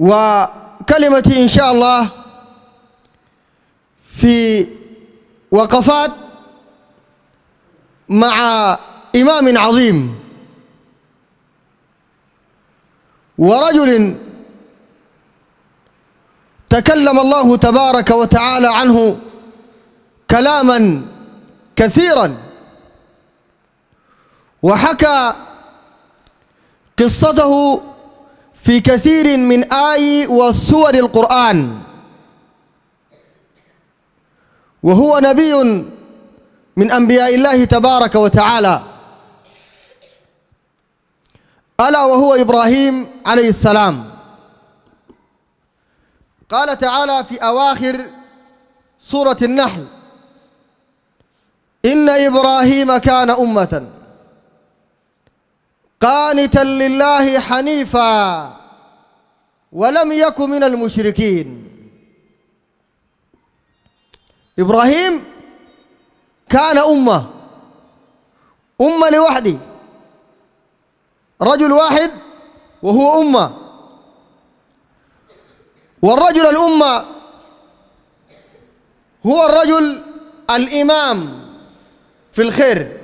وكلمتي إن شاء الله في وقفات مع إمام عظيم ورجل تكلم الله تبارك وتعالى عنه كلاما كثيرا وحكى قصته في كثير من آي وسور القرآن وهو نبي من أنبياء الله تبارك وتعالى ألا وهو إبراهيم عليه السلام قال تعالى في أواخر سورة النحل إن إبراهيم كان أمةً قانتا لله حنيفا ولم يكن من المشركين إبراهيم كان أمة أمة لوحده رجل واحد وهو أمة والرجل الأمة هو الرجل الإمام في الخير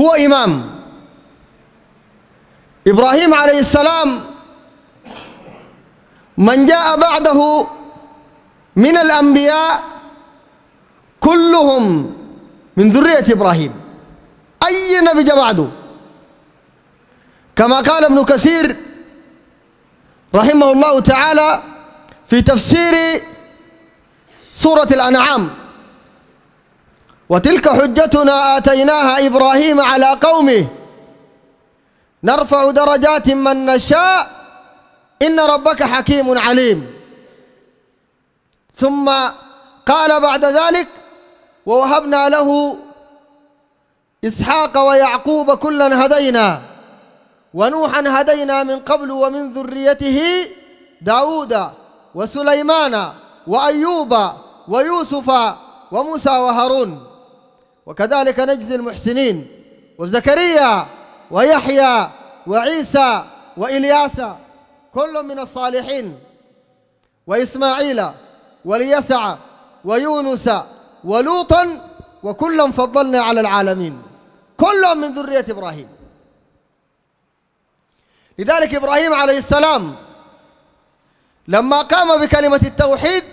هو إمام إبراهيم عليه السلام من جاء بعده من الأنبياء كلهم من ذرية إبراهيم أي نبي جاء بعده كما قال ابن كثير رحمه الله تعالى في تفسير سورة الأنعام وتلك حجتنا آتيناها إبراهيم على قومه نرفع درجات من نشاء إن ربك حكيم عليم ثم قال بعد ذلك ووهبنا له إسحاق ويعقوب كلا هدينا ونوحا هدينا من قبل ومن ذريته داود وسليمان وأيوب ويوسف وموسى وهارون وكذلك نجزي المحسنين وزكريا ويحيى وعيسى وإلياس كل من الصالحين وإسماعيل وليسع ويونس ولوطا وكلا فضلنا على العالمين كلهم من ذرية إبراهيم لذلك إبراهيم عليه السلام لما قام بكلمة التوحيد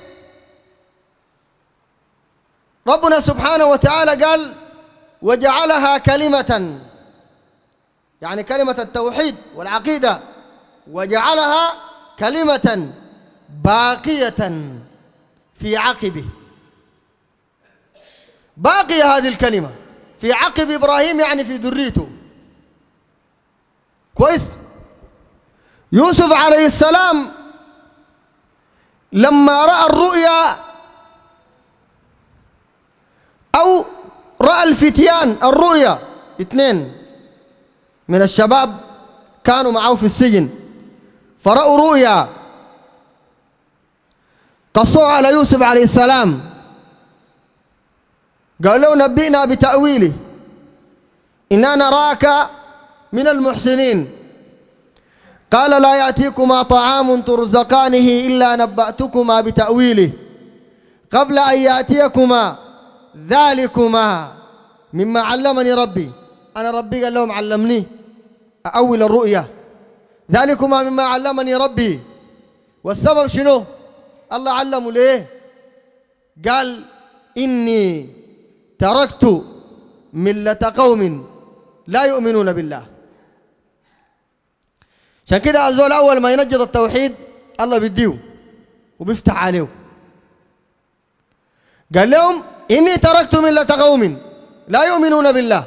ربنا سبحانه وتعالى قال وجعلها كلمة يعني كلمة التوحيد والعقيدة وجعلها كلمة باقية في عقبه باقية هذه الكلمة في عقب إبراهيم يعني في ذريته كويس يوسف عليه السلام لما رأى الرؤيا أو رأى الفتيان الرؤيا اثنين من الشباب كانوا معه في السجن فرأوا رؤيا قصوه على يوسف عليه السلام قال له نبئنا بتأويله إنا نراك من المحسنين قال لا يأتيكما طعام ترزقانه إلا نبأتكما بتأويله قبل أن يأتيكما ذلكما مما علمني ربي أنا ربي قال لهم علمني أول الرؤيا ذلكما مما علمني ربي والسبب شنو الله علمه ليه قال إني تركت ملة قوم لا يؤمنون بالله عشان كده الزول أول ما ينجد التوحيد الله بيديه وبيفتح عليه قال لهم إني تركت ملة قوم لا يؤمنون بالله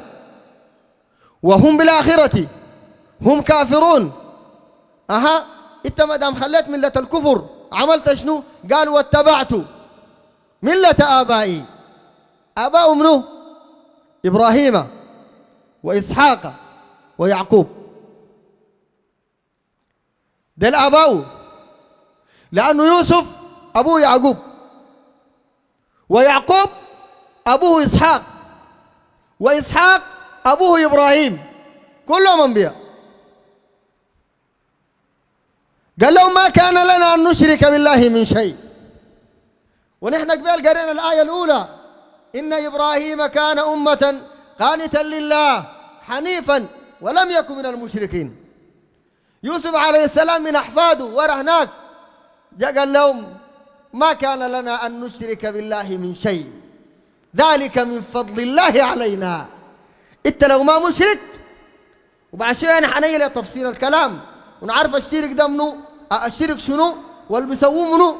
وهم بالآخرة هم كافرون أها أنت ما دام خليت ملة الكفر عملت شنو؟ قال واتبعت ملة آبائي آباء منو؟ إبراهيم وإسحاق ويعقوب ده الآباء لأنه يوسف أبوه يعقوب ويعقوب أبوه إسحاق وإسحاق أبوه إبراهيم كلهم أنبياء قال لهم ما كان لنا أن نشرك بالله من شيء ونحن قبل قرينا الآية الأولى إن إبراهيم كان أمة قانتا لله حنيفا ولم يكن من المشركين يوسف عليه السلام من أحفاده ورا هناك قال لهم ما كان لنا أن نشرك بالله من شيء ذلك من فضل الله علينا انت لو ما مشرك وبعد شوي انا حنيل تفصيل الكلام ونعرف الشرك ده منو الشرك شنو واللي بيسووه منو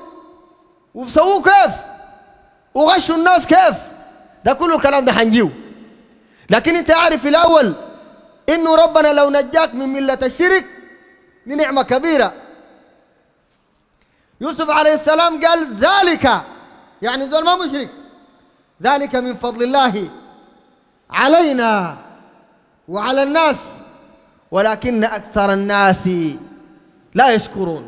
وبيسووه كيف وغشوا الناس كيف ده كله الكلام ده حنجيو لكن انت عارف في الاول انه ربنا لو نجاك من مله الشرك دي نعمه كبيره يوسف عليه السلام قال ذلك يعني زول ما مشرك ذلك من فضل الله علينا وعلى الناس ولكن أكثر الناس لا يشكرون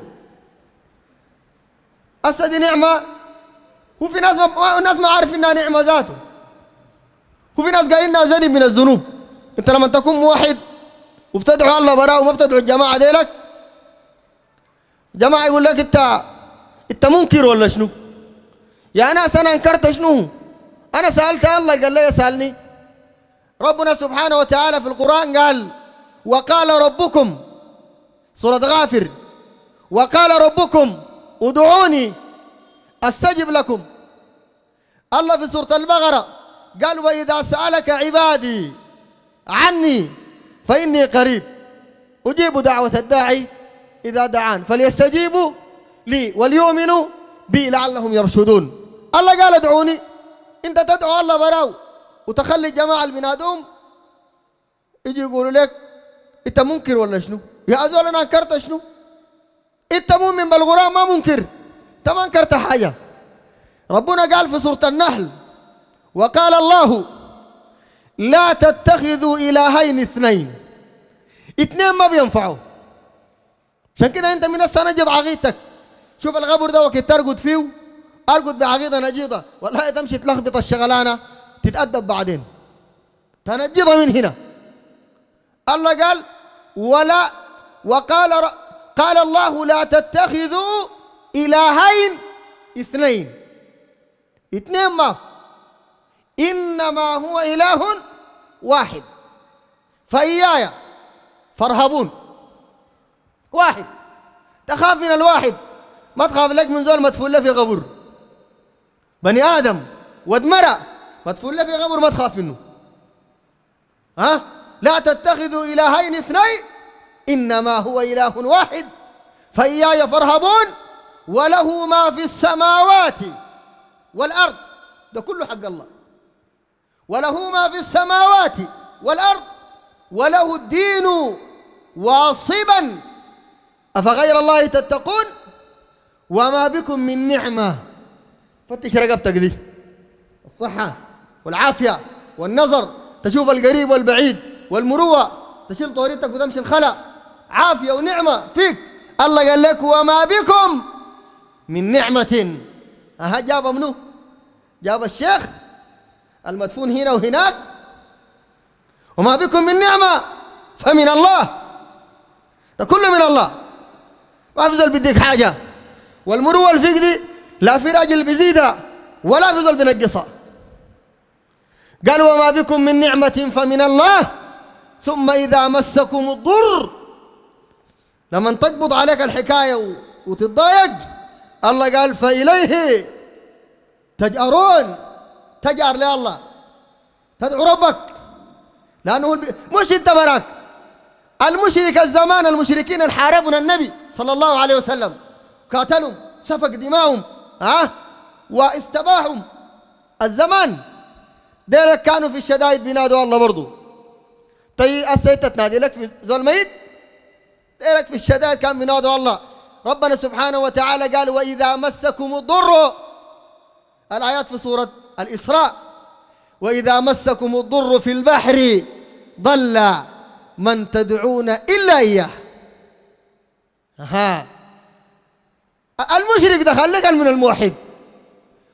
أسد دي نعمة هو في ناس ما الناس ما عارف انها نعمة ذاته هو في ناس قايلنا انها ذنب من الذنوب انت لما تكون موحد وبتدعو الله براه وما بتدعو الجماعة ديلك جماعة يقول لك انت انت منكر ولا شنو؟ يا ناس انا انكرت شنو؟ أنا سألت الله قال لي سألني ربنا سبحانه وتعالى في القرآن قال وقال ربكم سورة غافر وقال ربكم ادعوني استجب لكم الله في سورة البقرة قال وإذا سألك عبادي عني فإني قريب أجيب دعوة الداعي إذا دعان فليستجيبوا لي وليؤمنوا بي لعلهم يرشدون الله قال ادعوني انت تدعو الله براو وتخلي الجماعه اللي بينادوهم يجي يقولوا لك انت منكر ولا شنو؟ يا زول انا انكرت شنو؟ انت مؤمن بالقران ما منكر انت ما انكرت حاجه ربنا قال في سوره النحل وقال الله لا تتخذوا الهين اثنين اثنين ما بينفعوا عشان كده انت من السنه جد عقيدتك شوف الغبر ده وقت ترقد فيه ارقد بعقيده نجيضه والله تمشي تلخبط الشغلانه تتادب بعدين تنجيضه من هنا الله قال ولا وقال قال الله لا تتخذوا الهين اثنين اثنين ما انما هو اله واحد فاياي فارهبون واحد تخاف من الواحد ما تخاف لك من زول مدفون له في قبر بني ادم واد مرأ ما تفول في قبر ما تخاف منه ها لا تتخذوا الهين اثنين انما هو اله واحد فاياي فارهبون وله ما في السماوات والارض ده كله حق الله وله ما في السماوات والارض وله الدين واصبا افغير الله تتقون وما بكم من نعمه فتش رقبتك دي الصحة والعافية والنظر تشوف القريب والبعيد والمروة تشيل طوريتك وتمشي الخلا عافية ونعمة فيك الله قال لك وما بكم من نعمة ها جاب منو جاب الشيخ المدفون هنا وهناك وما بكم من نعمة فمن الله ده كله من الله ما في بديك حاجة والمروة الفيك دي لا في راجل بيزيدها ولا في ظل بينقصها قال وما بكم من نعمة فمن الله ثم إذا مسكم الضر لما تقبض عليك الحكاية وتتضايق الله قال فإليه تجأرون تجأر لله تدعو ربك لأنه مش أنت براك المشرك الزمان المشركين اللي النبي صلى الله عليه وسلم قاتلهم سفك دماؤهم ها واستباحوا واستباحهم الزمان ديرك كانوا في الشدائد بينادوا الله برضو طيب السيد تنادي لك في زول ميت ديلك في الشدائد كان بينادوا الله ربنا سبحانه وتعالى قال وإذا مسكم الضر الآيات في سورة الإسراء وإذا مسكم الضر في البحر ضل من تدعون إلا إياه ها المشرك ده خليك من الموحد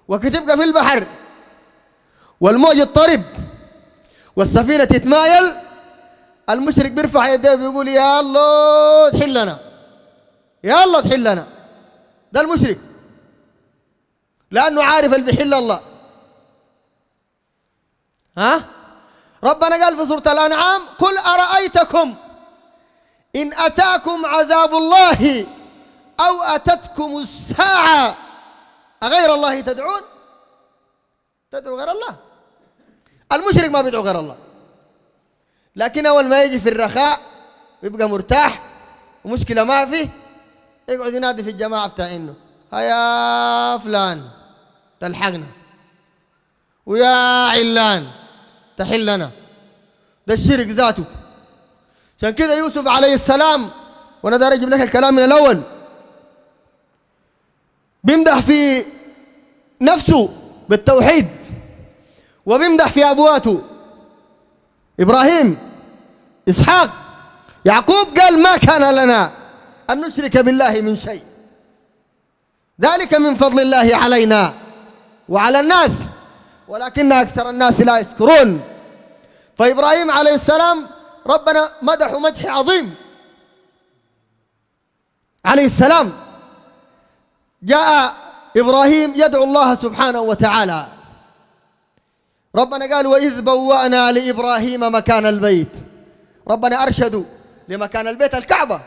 وكتبقى في البحر والموج يضطرب والسفينة تتمايل المشرك بيرفع يديه بيقول يا الله لنا يا الله لنا ده المشرك لأنه عارف اللي بيحل الله ها ربنا قال في سورة الأنعام قل أرأيتكم إن أتاكم عذاب الله أو أتتكم الساعة أغير الله تدعون تدعو غير الله المشرك ما بيدعو غير الله لكن أول ما يجي في الرخاء ويبقى مرتاح ومشكلة ما فيه يقعد ينادي في الجماعة بتاع إنه هيا فلان تلحقنا ويا علان تحل لنا ده الشرك ذاته عشان كده يوسف عليه السلام وانا داري اجيب لك الكلام من الاول بيمدح في نفسه بالتوحيد وبيمدح في أبواته إبراهيم إسحاق يعقوب قال ما كان لنا أن نشرك بالله من شيء ذلك من فضل الله علينا وعلى الناس ولكن أكثر الناس لا يشكرون فإبراهيم عليه السلام ربنا مدح مدح عظيم عليه السلام جاء إبراهيم يدعو الله سبحانه وتعالى ربنا قال وإذ بوأنا لإبراهيم مكان البيت ربنا أرشدوا لمكان البيت الكعبة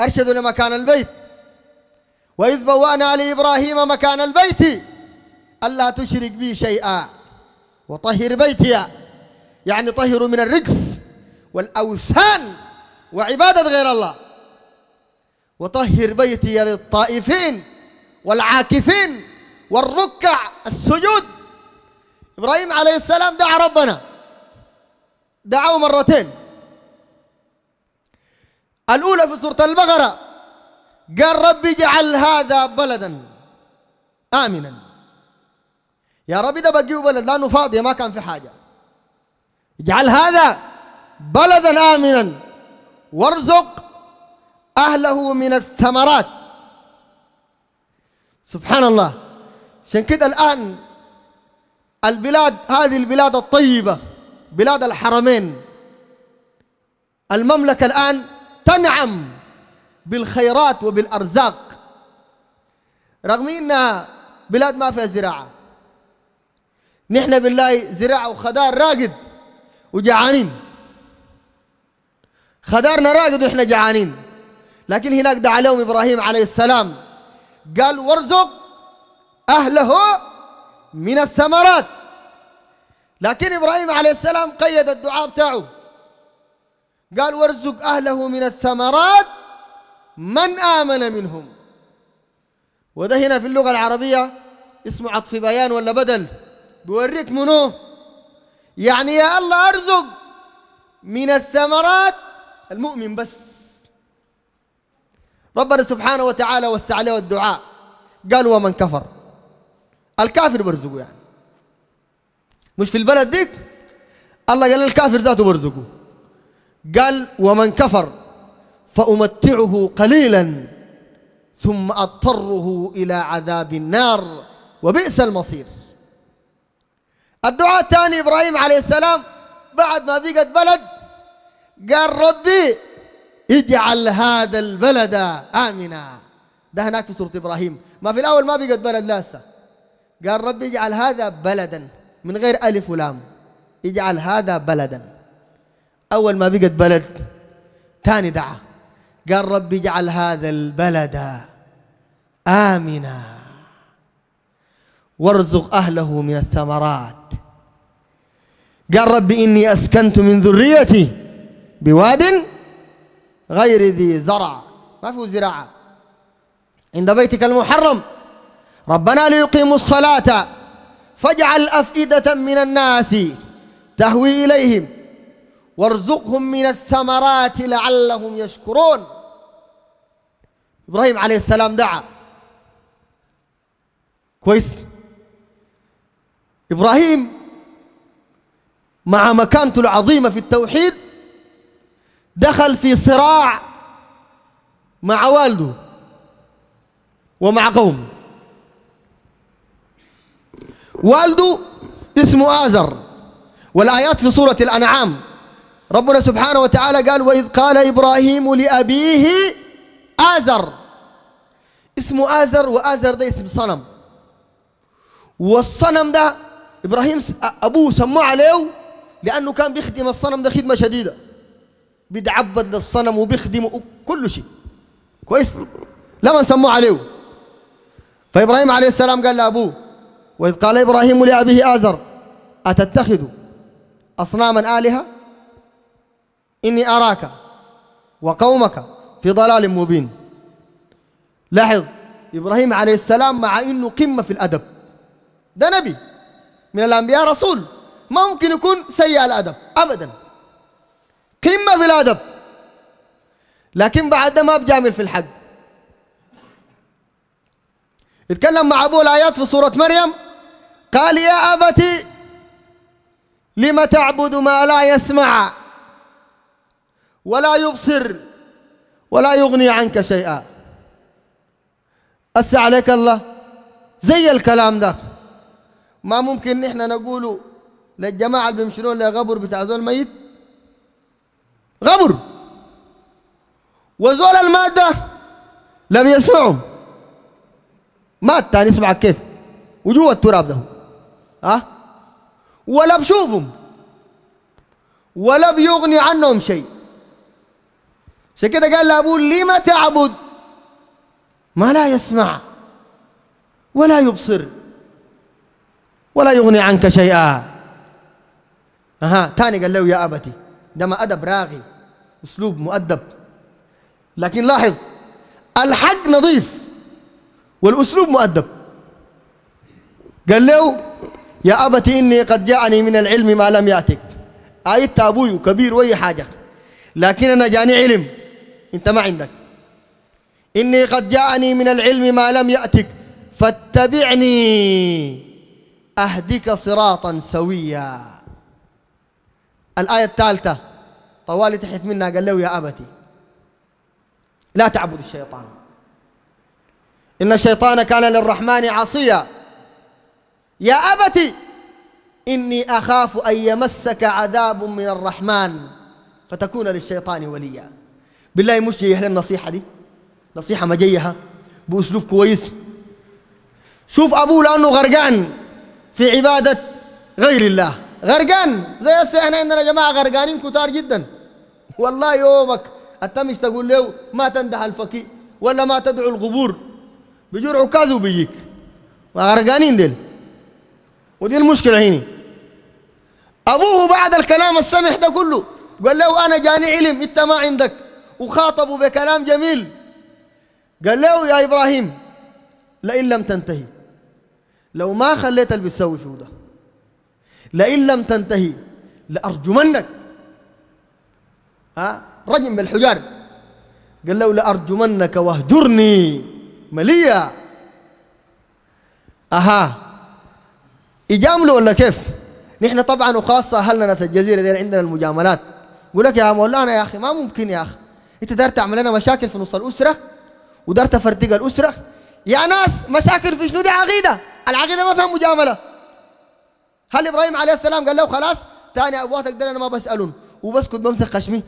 أرشدوا لمكان البيت وإذ بوأنا لإبراهيم مكان البيت ألا تشرك بي شيئا وطهر بيتي يعني طهروا من الرجس والأوثان وعبادة غير الله وطهر بيتي للطائفين والعاكفين والركع السجود إبراهيم عليه السلام دعا ربنا دعاه مرتين الأولى في سورة البقرة قال رب اجعل هذا بلدا آمنا يا رب ده بقيه بلد لأنه فاضية ما كان في حاجة اجعل هذا بلدا آمنا وارزق أهله من الثمرات سبحان الله عشان كده الآن البلاد هذه البلاد الطيبة بلاد الحرمين المملكة الآن تنعم بالخيرات وبالأرزاق رغم أنها بلاد ما فيها زراعة نحن بالله زراعة وخدار راقد وجعانين خدارنا راقد وإحنا جعانين لكن هناك دعا لهم إبراهيم عليه السلام قال وارزق أهله من الثمرات لكن إبراهيم عليه السلام قيد الدعاء بتاعه قال وارزق أهله من الثمرات من آمن منهم وده هنا في اللغة العربية اسمه عطف بيان ولا بدل بوريك منو يعني يا الله أرزق من الثمرات المؤمن بس ربنا سبحانه وتعالى وسع عليه الدعاء قال ومن كفر الكافر برزقه يعني مش في البلد ديك الله قال الكافر ذاته برزقه قال ومن كفر فأمتعه قليلا ثم أضطره إلى عذاب النار وبئس المصير الدعاء الثاني إبراهيم عليه السلام بعد ما بقت بلد قال ربي اجعل هذا البلد آمنا ده هناك في سورة إبراهيم ما في الأول ما بقت بلد لسه قال ربي اجعل هذا بلدا من غير ألف ولام اجعل هذا بلدا أول ما بقت بلد ثاني دعا قال ربي اجعل هذا البلد آمنا وارزق أهله من الثمرات قال ربي إني أسكنت من ذريتي بواد غير ذي زرع ما في زراعة عند بيتك المحرم ربنا ليقيموا الصلاة فاجعل أفئدة من الناس تهوي إليهم وارزقهم من الثمرات لعلهم يشكرون إبراهيم عليه السلام دعا كويس إبراهيم مع مكانته العظيمة في التوحيد دخل في صراع مع والده ومع قوم والده اسمه آزر والآيات في سورة الأنعام ربنا سبحانه وتعالى قال وإذ قال إبراهيم لأبيه آزر اسمه آزر وآزر ده اسم صنم والصنم ده إبراهيم أبوه سموه عليه لأنه كان بيخدم الصنم ده خدمة شديدة بيتعبد للصنم وبيخدمه كل شيء كويس لما سموه عليه فابراهيم عليه السلام قال لابوه واذ قال ابراهيم لابيه ازر اتتخذ اصناما الهه اني اراك وقومك في ضلال مبين لاحظ ابراهيم عليه السلام مع انه قمه في الادب ده نبي من الانبياء رسول ما ممكن يكون سيء الادب ابدا قمة في الأدب لكن بعد ده ما بجامل في الحق اتكلم مع أبوه الآيات في سورة مريم قال يا أبتي لم تعبد ما لا يسمع ولا يبصر ولا يغني عنك شيئا أسى عليك الله زي الكلام ده ما ممكن نحن نقوله للجماعة اللي بيمشون لغبر بتاع زول ميت غمر وزول المادة لم يسمعهم مات تاني يسمعك كيف وجوا التراب ده ها ولا بشوفهم ولا بيغني عنهم شيء عشان كده قال لابوه لما تعبد ما لا يسمع ولا يبصر ولا يغني عنك شيئا اها ثاني قال له يا ابتي ده ما ادب راغي اسلوب مؤدب لكن لاحظ الحق نظيف والاسلوب مؤدب قال له يا أبت إني قد جاءني من العلم ما لم يأتك آيت أبوي كبير وأي حاجة لكن أنا جاني علم أنت ما عندك إني قد جاءني من العلم ما لم يأتك فاتبعني أهدك صراطا سويا الآية الثالثة طوالي تحت منها قال له يا أبتي لا تعبد الشيطان إن الشيطان كان للرحمن عصيا يا أبتي إني أخاف أن يمسك عذاب من الرحمن فتكون للشيطان وليا بالله مش جاي النصيحة دي نصيحة ما جايها بأسلوب كويس شوف أبوه لأنه غرقان في عبادة غير الله غرقان زي هسه احنا عندنا يا جماعه غرقانين كتار جدا والله يومك التمش تقول له ما تندح الفقيه ولا ما تدعو القبور بيجوا عكاز وبيجيك غرقانين ديل ودي المشكله هنا ابوه بعد الكلام السمح ده كله قال له انا جاني علم انت ما عندك وخاطبه بكلام جميل قال له يا ابراهيم لئن لم تنتهي لو ما خليت اللي بتسوي فيه ده لئن لم تنتهي لأرجمنك ها آه، رجم بالحجار قال له لأرجمنك واهجرني مليا أها يجاملوا ولا كيف؟ نحن طبعا وخاصة أهلنا ناس الجزيرة دي عندنا المجاملات يقول لك يا مولانا يا أخي ما ممكن يا أخي أنت دار تعمل لنا مشاكل في نص الأسرة ودار تفرتق الأسرة يا ناس مشاكل في شنو دي عقيدة العقيدة ما فيها مجاملة هل ابراهيم عليه السلام قال له خلاص ثاني ابواتك ده انا ما بسالهم وبسكت بمسك خشمي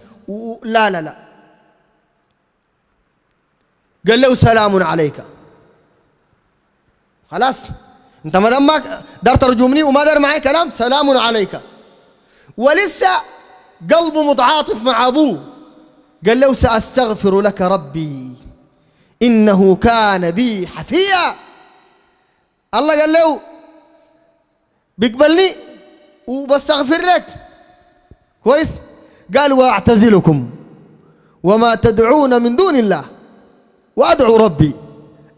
لا لا لا قال له سلام عليك خلاص انت ما دام ما دار ترجمني وما دار معي كلام سلام عليك ولسه قلبه متعاطف مع ابوه قال له ساستغفر لك ربي انه كان بي حفيا الله قال له بيقبلني وبستغفر لك كويس قال واعتزلكم وما تدعون من دون الله وادعو ربي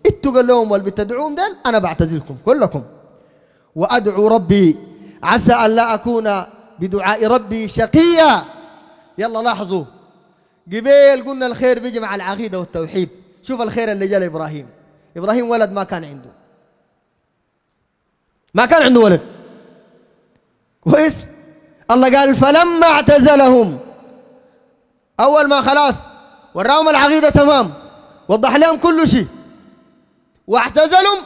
انتوا قال لهم اللي بتدعوهم انا بعتزلكم كلكم وادعو ربي عسى ان لا اكون بدعاء ربي شقيا يلا لاحظوا قبيل قلنا الخير بيجي مع العقيده والتوحيد شوف الخير اللي جاء لابراهيم ابراهيم ولد ما كان عنده ما كان عنده ولد كويس الله قال فلما اعتزلهم اول ما خلاص وراهم العقيده تمام وضح لهم كل شيء واعتزلهم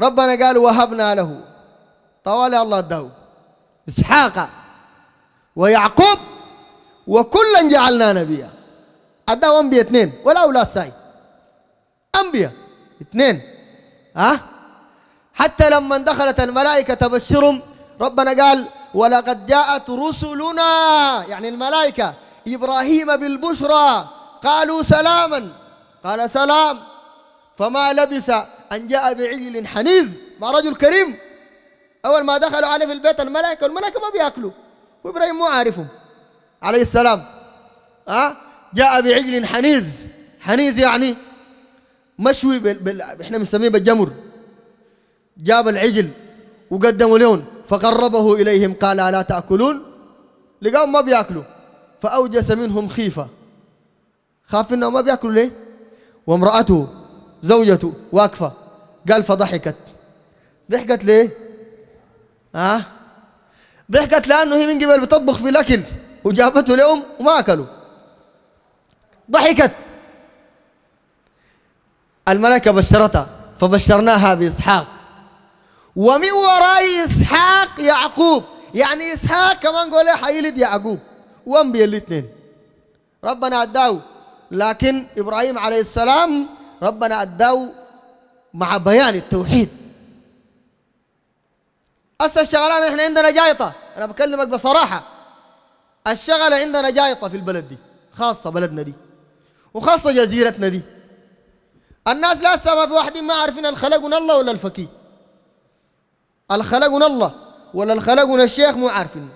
ربنا قال وهبنا له طوال الله اداه اسحاق ويعقوب وكلا جعلنا نبيا اداه انبياء اثنين ولا اولاد ساي انبياء اثنين ها حتى لما دخلت الملائكه تبشرهم ربنا قال ولقد جاءت رسلنا يعني الملائكة إبراهيم بالبشرى قالوا سلاما قال سلام فما لبث أن جاء بعجل حنيذ مع رجل كريم أول ما دخلوا عليه في البيت الملائكة والملائكة ما بياكلوا وإبراهيم مو عارفهم عليه السلام أه؟ جاء بعجل حنيذ حنيذ يعني مشوي بال... بال... احنا بنسميه بالجمر جاب العجل وقدموا لهم فقربه إليهم قال ألا تأكلون لقاهم ما بيأكلوا فأوجس منهم خيفة خاف إنهم ما بيأكلوا ليه وامرأته زوجته واقفة قال فضحكت ضحكت ليه ها أه؟ ضحكت لأنه هي من قبل بتطبخ في الأكل وجابته لهم وما أكلوا ضحكت الملكة بشرتها فبشرناها بإسحاق ومن وراء إسحاق يعقوب يعني إسحاق كمان قال حيلد يعقوب وان الاثنين ربنا أداه لكن إبراهيم عليه السلام ربنا أداه مع بيان التوحيد هسه الشغلانة احنا عندنا جايطة أنا بكلمك بصراحة الشغلة عندنا جايطة في البلد دي خاصة بلدنا دي وخاصة جزيرتنا دي الناس لسه ما في واحدين ما عارفين الخلق الله ولا الفكيه اللي خلقنا الله ولا اللي خلقنا الشيخ مو عارفين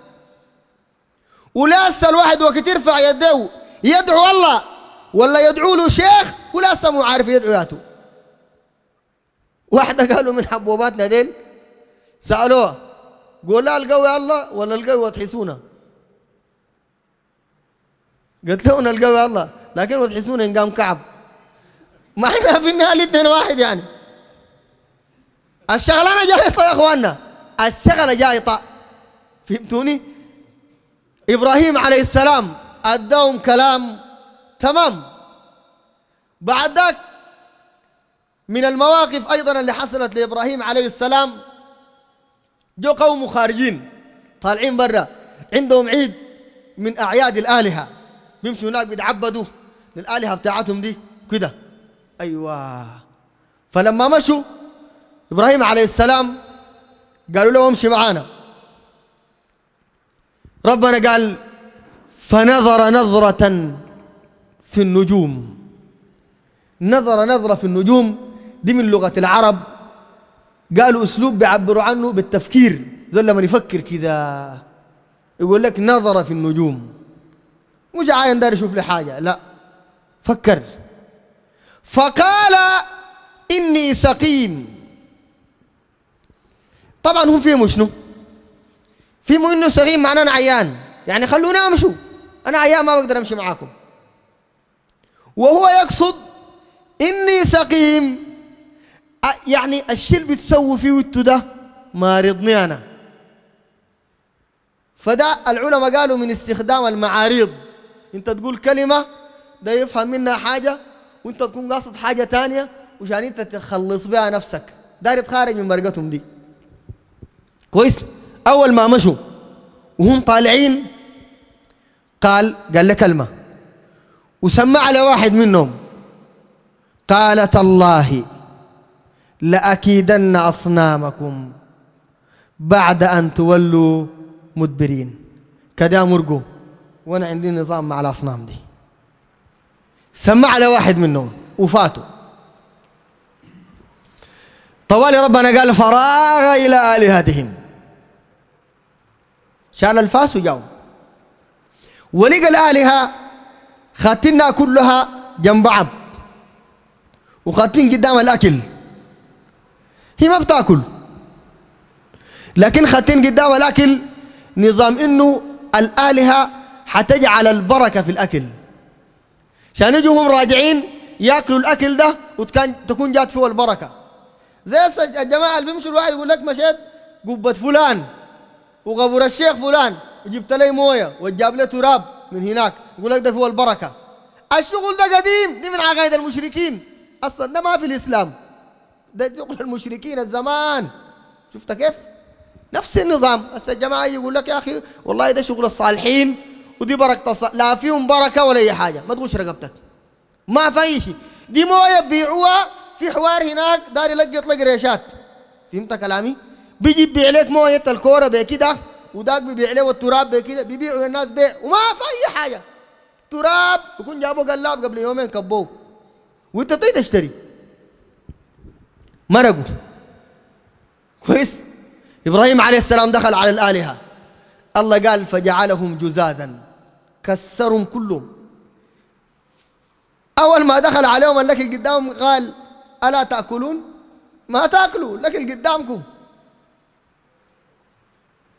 ولا هسه الواحد وقت يرفع يده يدعو الله ولا يدعو له شيخ ولا هسه مو عارف يدعو ياته واحده قالوا من حبوباتنا ديل سألوه قول لا القوي الله ولا القوي وتحسونا قلت لهم القوي الله لكن وتحسونا ان قام كعب ما احنا في النهايه الاثنين واحد يعني الشغلانة جايطة يا أخواننا الشغلة جايطة فهمتوني إبراهيم عليه السلام أداهم كلام تمام بعد ذاك من المواقف أيضا اللي حصلت لإبراهيم عليه السلام جو قوم خارجين طالعين برا عندهم عيد من أعياد الآلهة بيمشوا هناك بيتعبدوا للآلهة بتاعتهم دي كده أيوة فلما مشوا إبراهيم عليه السلام قالوا له امشي معانا ربنا قال فنظر نظرة في النجوم نظر نظرة في النجوم دي من لغة العرب قالوا أسلوب بيعبروا عنه بالتفكير ذول لما يفكر كذا يقول لك نظر في النجوم مش عاين داري يشوف لي حاجة لا فكر فقال إني سقيم طبعا هم فهموا شنو فهموا انه سقيم معناه انا عيان يعني خلوني امشوا انا عيان ما بقدر امشي معاكم وهو يقصد اني سقيم يعني الشيء اللي بتسووا فيه انتوا ده مارضني انا فده العلماء قالوا من استخدام المعاريض انت تقول كلمه ده يفهم منها حاجه وانت تكون قاصد حاجه ثانيه وشان انت تخلص بها نفسك داير تخارج من مرقتهم دي كويس أول ما مشوا وهم طالعين قال قال له كلمة وسمع على واحد منهم قال تالله لأكيدن أصنامكم بعد أن تولوا مدبرين كدا مرقوا وأنا عندي نظام مع الأصنام دي سمع على واحد منهم وفاتوا طوال ربنا قال فراغ إلى آلهتهم شال الفاس وجاو ولقى الآلهة خاتنا كلها جنب بعض وخاتين قدام الأكل هي ما بتاكل لكن خاتين قدام الأكل نظام إنه الآلهة حتجعل البركة في الأكل عشان هم راجعين ياكلوا الأكل ده وتكون تكون جات فيه البركة زي الجماعة اللي بيمشوا الواحد يقول لك مشيت قبة فلان وقبر الشيخ فلان وجبت لي مويه وجاب لي تراب من هناك يقول لك ده هو البركه الشغل ده قديم دي من عقائد المشركين اصلا ده ما في الاسلام ده شغل المشركين الزمان شفت كيف؟ نفس النظام هسه الجماعه يقول لك يا اخي والله ده شغل الصالحين ودي بركه تص... لا فيهم بركه ولا اي حاجه ما تغش رقبتك ما في اي شيء دي مويه بيعوها في حوار هناك داري لقط لك ريشات فهمت كلامي؟ بيجي بيبيع لك مويه الكوره بكده وذاك بيبيع له التراب بكده بيبيعوا للناس بيع وما في اي حاجه تراب يكون جابوا قلاب قبل يومين كبوه وانت تيجي تشتري مرقوا كويس ابراهيم عليه السلام دخل على الالهه الله قال فجعلهم جزادا كسرهم كلهم اول ما دخل عليهم لك قدامهم قال الا تاكلون ما تاكلوا لك قدامكم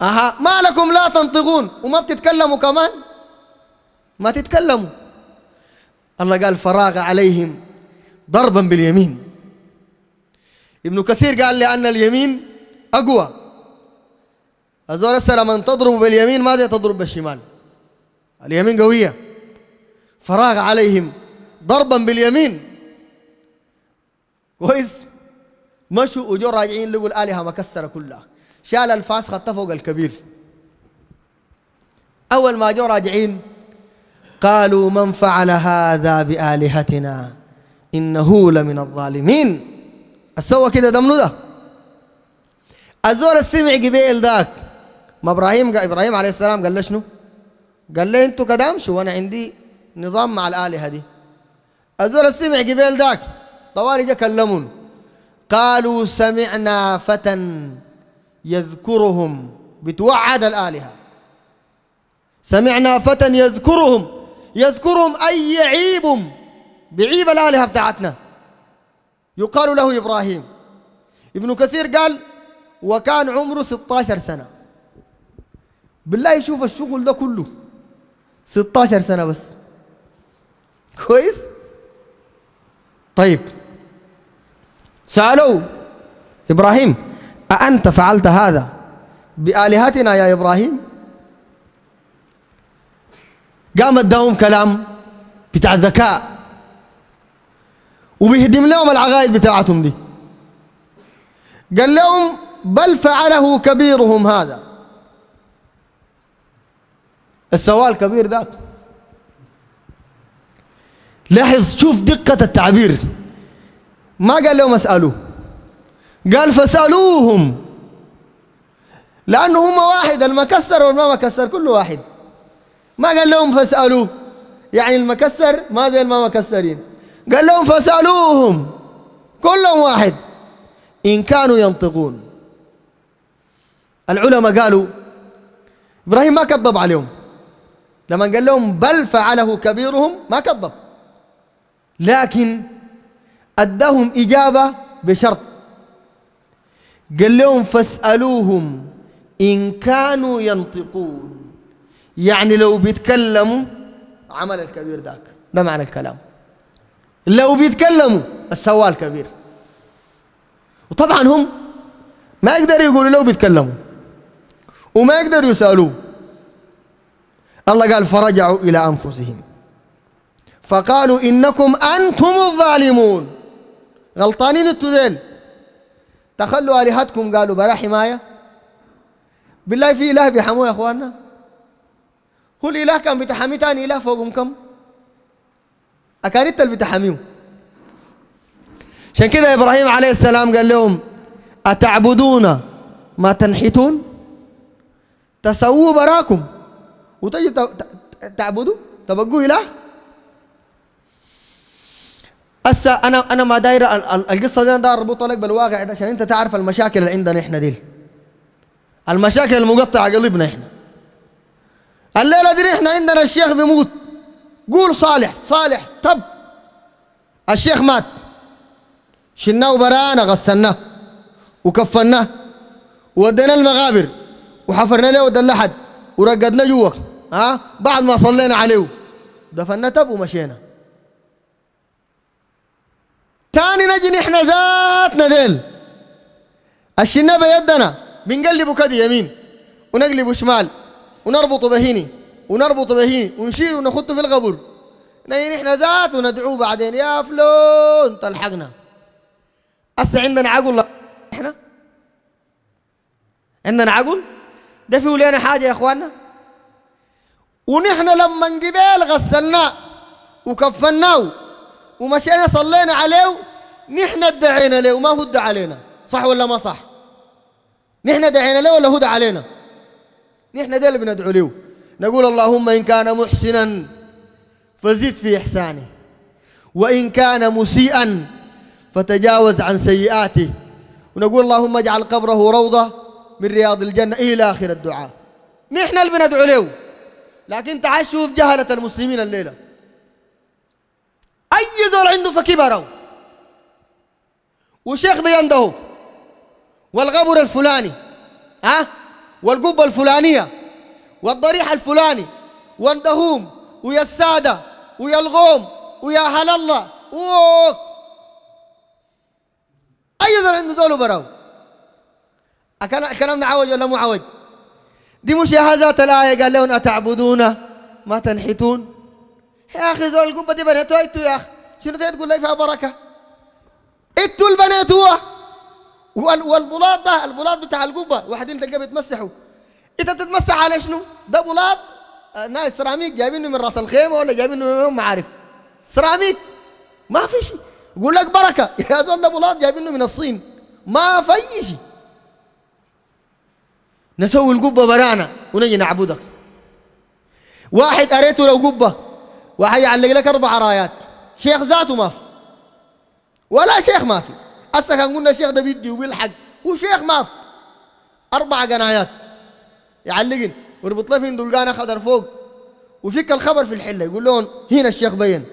أها ما لكم لا تنطقون وما بتتكلموا كمان ما تتكلموا الله قال فراغ عليهم ضربا باليمين ابن كثير قال لأن اليمين أقوى الزول السلام لما تضرب باليمين ما تضرب بالشمال اليمين قوية فراغ عليهم ضربا باليمين كويس مشوا وجوا راجعين لقوا الآلهة مكسرة كلها شال الفاس خطه فوق الكبير أول ما جو راجعين قالوا من فعل هذا بآلهتنا إنه لمن الظالمين السوى كده دمنو ده الزول السمع قبيل ذاك ما ابراهيم ابراهيم عليه السلام قال له شنو؟ قال له انتوا كده شو انا عندي نظام مع الالهه دي الزول السمع قبيل ذاك طوالي جا كلمون قالوا سمعنا فتى يذكرهم بتوعد الآلهة سمعنا فتى يذكرهم يذكرهم أي يعيب بعيب الآلهة بتاعتنا يقال له إبراهيم ابن كثير قال وكان عمره 16 سنة بالله شوف الشغل ده كله 16 سنة بس كويس طيب سألوا إبراهيم أأنت فعلت هذا بآلهتنا يا إبراهيم قام اداهم كلام بتاع ذكاء وبيهدم لهم العقائد بتاعتهم دي قال لهم بل فعله كبيرهم هذا السوال كبير ذاك لاحظ شوف دقة التعبير ما قال لهم اسألوه قال فسألوهم لأنه هم واحد المكسر والما مكسر كله واحد ما قال لهم فاسألوه يعني المكسر ما زي الما مكسرين قال لهم فسألوهم كلهم واحد إن كانوا ينطقون العلماء قالوا إبراهيم ما كذب عليهم لما قال لهم بل فعله كبيرهم ما كذب لكن أدهم إجابة بشرط قال لهم فاسألوهم إن كانوا ينطقون يعني لو بيتكلموا عمل الكبير ذاك ده معنى الكلام لو بيتكلموا السوال كبير وطبعا هم ما يقدروا يقولوا لو بيتكلموا وما يقدروا يسألوه الله قال فرجعوا إلى أنفسهم فقالوا إنكم أنتم الظالمون غلطانين التذيل تخلوا آلهتكم قالوا برا حماية بالله في إله بيحموه يا أخواننا هو الإله كان بتحمي تاني إله فوقهم كم أكان أنت اللي بتحميهم عشان كده إبراهيم عليه السلام قال لهم أتعبدون ما تنحتون تسووا براكم وتجي تعبدوا تبقوا إله هسه انا انا ما داير القصه دي انا داير اربطها لك بالواقع ده عشان انت تعرف المشاكل اللي عندنا احنا دي المشاكل المقطعه قلبنا احنا الليله دي احنا عندنا الشيخ بيموت قول صالح صالح طب الشيخ مات شلناه وبرانا غسلناه وكفناه وودينا المغابر وحفرنا له ود لحد ورقدنا جوا ها بعد ما صلينا عليه دفنا تب ومشينا تاني نجي نحن ذاتنا ديل الشنا بيدنا بنقلبه كده يمين ونقلبه شمال ونربطه بهيني ونربطه بهيني ونشيله ونخطه في القبر نجي نحن ذات وندعوه بعدين يا فلون تلحقنا هسه عندنا عقل احنا عندنا عقل ده فيه لنا حاجه يا اخواننا ونحن لما قبال غسلناه وكفناه ومشينا صلينا عليه نحن ادعينا له وما هو ادعى علينا صح ولا ما صح نحن دعينا له ولا هو دعى علينا نحن ده اللي بندعو له نقول اللهم إن كان محسنا فزد في إحسانه وإن كان مسيئا فتجاوز عن سيئاته ونقول اللهم اجعل قبره روضة من رياض الجنة إلى آخر الدعاء نحن اللي بندعو له لكن تعال شوف جهلة المسلمين الليلة اي زول عنده فكيب هرو وشيخ بينده والغبر الفلاني ها والقبه الفلانيه والضريح الفلاني واندهوم ويا الساده ويا الغوم ويا هل الله اوك اي زول عنده زول براو أكان كلامنا عوج ولا مو عوج دي مش هذا الآية قال لهم أتعبدون ما تنحتون يا أخي زول القبة دي بنيتوها أنتوا يا أخي شنو تقول لي فيها بركة أنتوا اللي بنيتوها والبلاط ده البلاط بتاع القبة واحد أنت قبل تمسحه أنت بتتمسح على شنو؟ ده بلاط آه، ناس سيراميك جايبينه من راس الخيمة ولا جايبينه ما عارف سيراميك ما في شيء يقول لك بركة يا زول ده بلاط جايبينه من الصين ما في شيء نسوي القبة برانا ونجي نعبدك واحد أريته لو قبة واحد يعلق لك اربع رايات شيخ ذاته ما في ولا شيخ ما في هسه كان قلنا الشيخ ده بيدي وبيلحق هو شيخ ما في اربع قنايات يعلقن ويربط له فين دلقان اخضر فوق وفك الخبر في الحله يقول لهم هنا الشيخ بين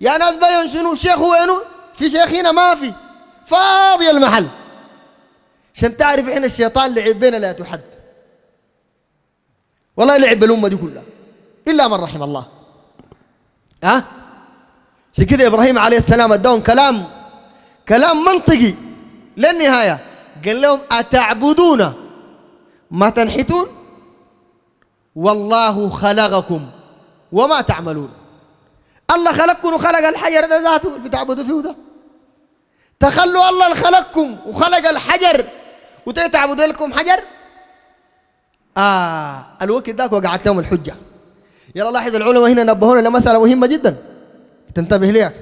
يا ناس بين شنو الشيخ وينه في شيخ هنا ما في فاضي المحل عشان تعرف احنا الشيطان لعب بينا لا تحد والله لعب بالامه دي كلها الا من رحم الله ها عشان كذا ابراهيم عليه السلام اداهم كلام كلام منطقي للنهايه قال لهم اتعبدون ما تنحتون والله خلقكم وما تعملون الله خلقكم وخلق الحجر ده ذاته اللي بتعبدوا فيه ده تخلوا الله اللي خلقكم وخلق الحجر وتعبدوا لكم حجر آه الوقت ذاك وقعت لهم الحجه يلا لاحظ العلماء هنا نبهونا لمسألة مهمة جدا تنتبه ليها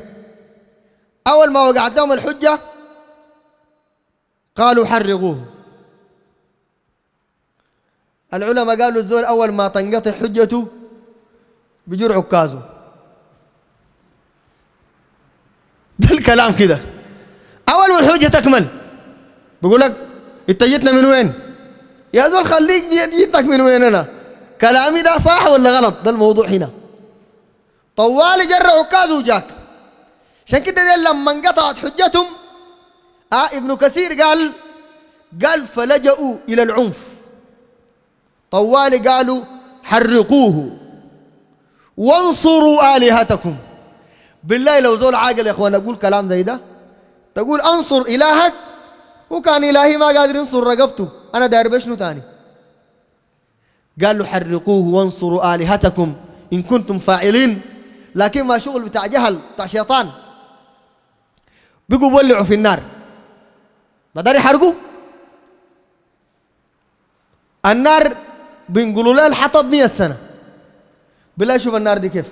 أول ما وقعت لهم الحجة قالوا حرقوه العلماء قالوا الزول أول ما تنقطع حجته بجرع عكازه ده الكلام كده أول ما الحجة تكمل بقول لك أنت جيتنا من وين؟ يا زول خليك جيتك من وين أنا؟ كلامي ده صح ولا غلط ده الموضوع هنا طوال جر عكاز وجاك عشان كده لما انقطعت حجتهم آه ابن كثير قال قال فلجأوا إلى العنف طوال قالوا حرقوه وانصروا آلهتكم بالله لو زول عاقل يا اخوان اقول كلام زي ده تقول انصر الهك وكان الهي ما قادر ينصر رقبته انا داير بشنو ثاني؟ قال له حرقوه وانصروا آلهتكم إن كنتم فاعلين لكن ما شغل بتاع جهل بتاع شيطان بقوا ولعوا في النار ما داري يحرقوا النار بنقولوا لها الحطب 100 سنة بالله شوف النار دي كيف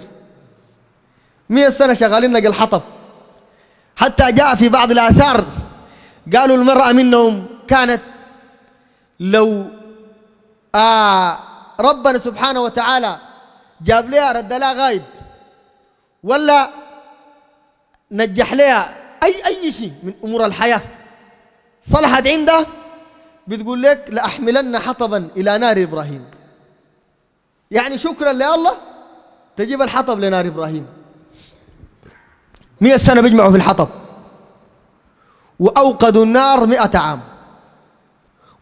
100 سنة شغالين لقى الحطب حتى جاء في بعض الآثار قالوا المرأة منهم كانت لو آه ربنا سبحانه وتعالى جاب لها رد لها غايب ولا نجح لها اي اي شيء من امور الحياه صلحت عنده بتقول لك لاحملن حطبا الى نار ابراهيم يعني شكرا لله تجيب الحطب لنار ابراهيم 100 سنه بيجمعوا في الحطب واوقدوا النار 100 عام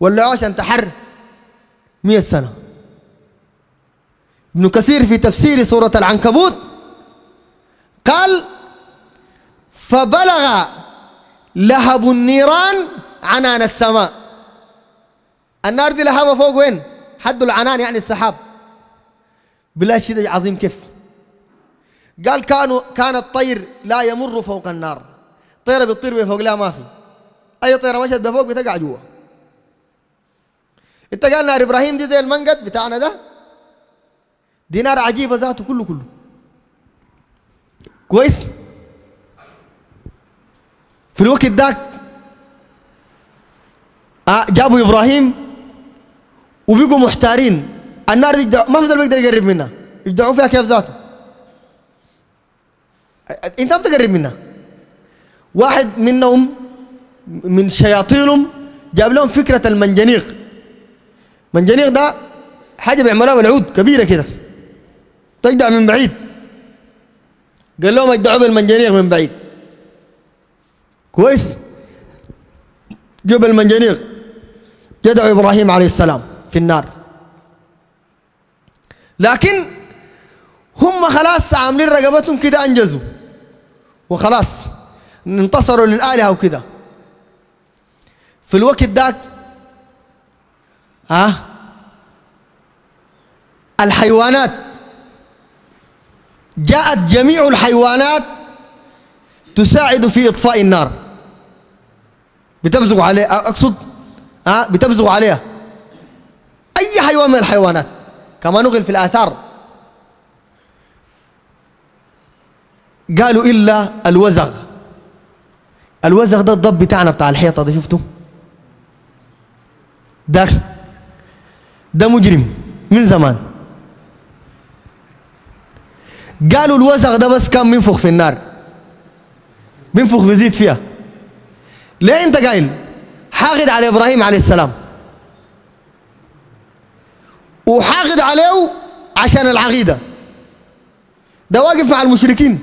ولعوها عشان تحر 100 سنه ابن كثير في تفسير سورة العنكبوت قال فبلغ لهب النيران عنان السماء النار دي لهبها فوق وين؟ حد العنان يعني السحاب بالله شيء عظيم كيف قال كانوا كان الطير لا يمر فوق النار طيره بتطير فوق لا ما في اي طيره مشت بفوق بتقع جوا انت قال نار ابراهيم دي زي المنقد بتاعنا ده دينار عجيبه ذاته كله كله كويس في الوقت ذاك آه، جابوا ابراهيم وبقوا محتارين النار دي ما في بيقدر يقرب منها يدعوا فيها كيف ذاته انت ما بتقرب منها واحد منهم من شياطينهم جاب لهم فكره المنجنيق منجنيق ده حاجه بيعملوها بالعود كبيره كده تجدع من بعيد قال لهم اجدعوا بالمنجنيق من بعيد كويس جب المنجنيق جدعوا ابراهيم عليه السلام في النار لكن هم خلاص عاملين رقبتهم كده انجزوا وخلاص انتصروا للالهه وكده في الوقت ذاك ها الحيوانات جاءت جميع الحيوانات تساعد في إطفاء النار بتبزغ عليه أقصد ها بتبزغ عليها أي حيوان من الحيوانات كما نقل في الآثار قالوا إلا الوزغ الوزغ ده الضب بتاعنا بتاع الحيطة ده شفتوا ده ده مجرم من زمان قالوا الوسخ ده بس كان بينفخ في النار بينفخ بيزيد فيها ليه انت قايل حاقد على ابراهيم عليه السلام وحاقد عليه عشان العقيده ده واقف مع المشركين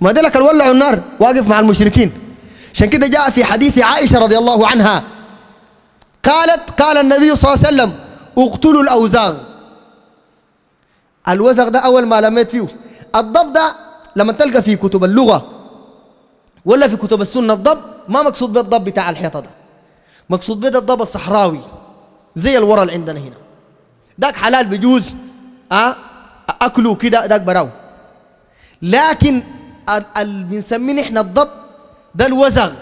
ما ده لك الولع النار واقف مع المشركين عشان كده جاء في حديث عائشه رضي الله عنها قالت قال النبي صلى الله عليه وسلم اقتلوا الاوزاغ الوزغ ده أول ما لميت فيه الضب ده لما تلقى في كتب اللغة ولا في كتب السنة الضب ما مقصود به الضب بتاع الحيطة ده مقصود به الضب الصحراوي زي الورا اللي عندنا هنا داك حلال بجوز أه؟ أكله كده داك براو لكن اللي بنسميه نحن الضب ده الوزغ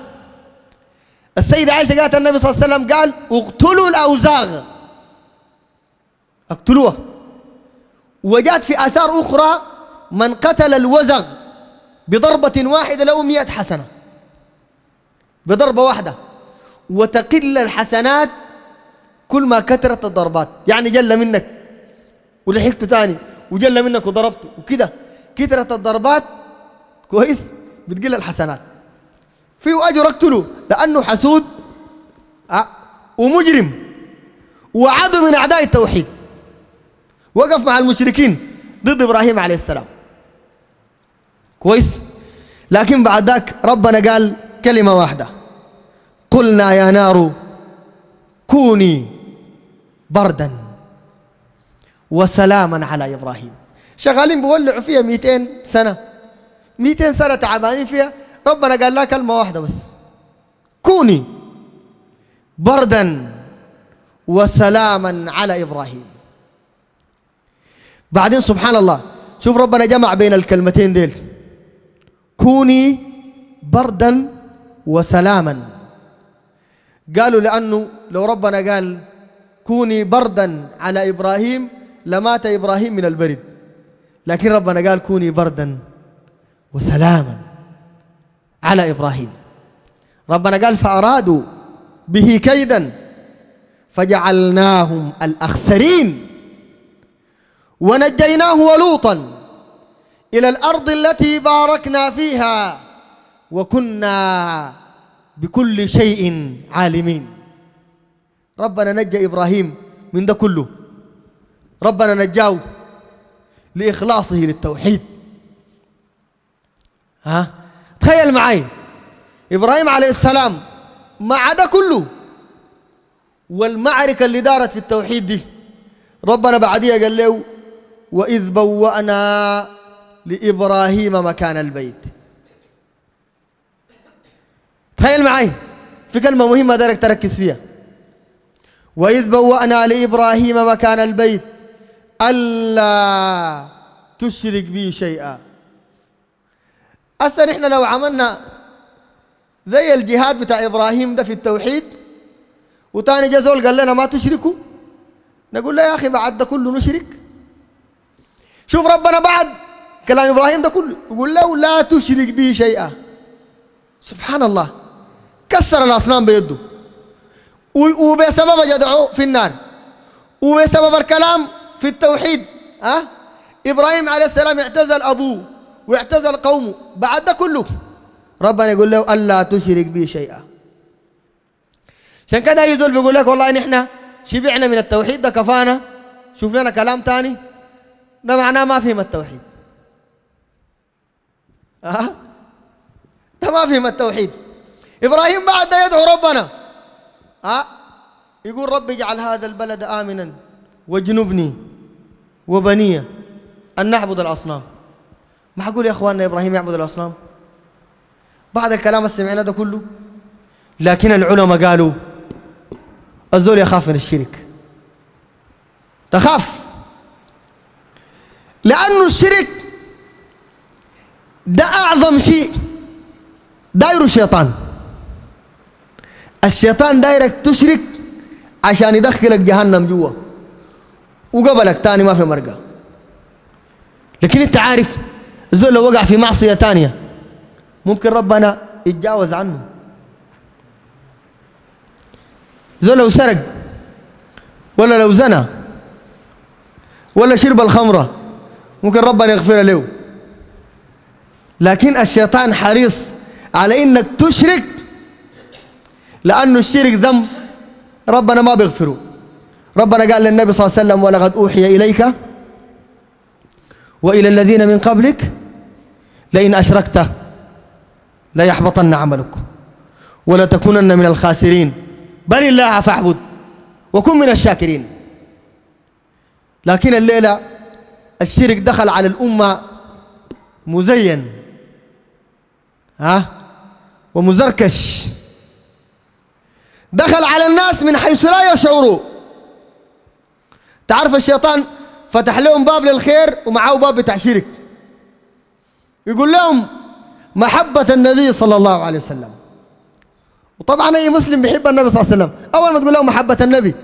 السيدة عائشة قالت النبي صلى الله عليه وسلم قال اقتلوا الأوزاغ اقتلوها وجاءت في آثار أخرى من قتل الوزغ بضربة واحدة له مئة حسنة بضربة واحدة وتقل الحسنات كل ما كثرت الضربات يعني جل منك ولحقته تاني وجل منك وضربته وكده كثرت الضربات كويس بتقل الحسنات في أجر اقتله لأنه حسود آه، ومجرم وعدو من أعداء التوحيد وقف مع المشركين ضد إبراهيم عليه السلام كويس لكن بعد ذاك ربنا قال كلمة واحدة قلنا يا نار كوني بردا وسلاما على إبراهيم شغالين بولعوا فيها 200 سنة 200 سنة تعبانين فيها ربنا قال لها كلمة واحدة بس كوني بردا وسلاما على إبراهيم بعدين سبحان الله شوف ربنا جمع بين الكلمتين ديل كوني بردا وسلاما قالوا لأنه لو ربنا قال كوني بردا على إبراهيم لمات إبراهيم من البرد لكن ربنا قال كوني بردا وسلاما على إبراهيم ربنا قال فأرادوا به كيدا فجعلناهم الأخسرين ونجيناه ولوطا إلى الأرض التي باركنا فيها وكنا بكل شيء عالمين ربنا نجى إبراهيم من ده كله ربنا نجاه لإخلاصه للتوحيد ها تخيل معي إبراهيم عليه السلام مع ده كله والمعركة اللي دارت في التوحيد دي ربنا بعديها قال له وإذ بوأنا لإبراهيم مكان البيت تخيل معي في كلمة مهمة دارك تركز فيها وإذ بوأنا لإبراهيم مكان البيت ألا تشرك بي شيئا أصلا إحنا لو عملنا زي الجهاد بتاع إبراهيم ده في التوحيد وتاني جزول قال لنا ما تشركوا نقول له يا أخي بعد ده كله نشرك شوف ربنا بعد كلام ابراهيم ده كله يقول له لا تشرك بي شيئا سبحان الله كسر الاصنام بيده وبسبب جدعه في النار وبسبب الكلام في التوحيد ها ابراهيم عليه السلام اعتزل ابوه واعتزل قومه بعد ده كله ربنا يقول له الا تشرك بي شيئا عشان كده يزول بيقول لك والله نحن شبعنا من التوحيد ده كفانا شوف لنا كلام ثاني ده معناه ما فهم التوحيد ها ده ما فهم التوحيد إبراهيم بعد يدعو ربنا ها أه؟ يقول رب اجعل هذا البلد آمنا واجنبني وبني أن نعبد الأصنام معقول يا أخواننا إبراهيم يعبد الأصنام بعد الكلام اللي سمعناه ده كله لكن العلماء قالوا الزول يخاف من الشرك تخاف لأنه الشرك ده أعظم شيء دايره الشيطان الشيطان دايرك تشرك عشان يدخلك جهنم جوا وقبلك تاني ما في مرقة لكن انت عارف زول لو وقع في معصية تانية ممكن ربنا يتجاوز عنه زول لو سرق ولا لو زنى ولا شرب الخمره ممكن ربنا يغفر له لكن الشيطان حريص على انك تشرك لانه الشرك ذنب ربنا ما بيغفره ربنا قال للنبي صلى الله عليه وسلم ولقد اوحي اليك والى الذين من قبلك لئن اشركت ليحبطن عملك ولتكونن من الخاسرين بل الله فاعبد وكن من الشاكرين لكن الليله الشرك دخل على الأمة مزين ها ومزركش دخل على الناس من حيث لا يشعروا تعرف الشيطان فتح لهم باب للخير ومعه باب بتاع شرك يقول لهم محبة النبي صلى الله عليه وسلم وطبعا أي مسلم بيحب النبي صلى الله عليه وسلم أول ما تقول له محبة النبي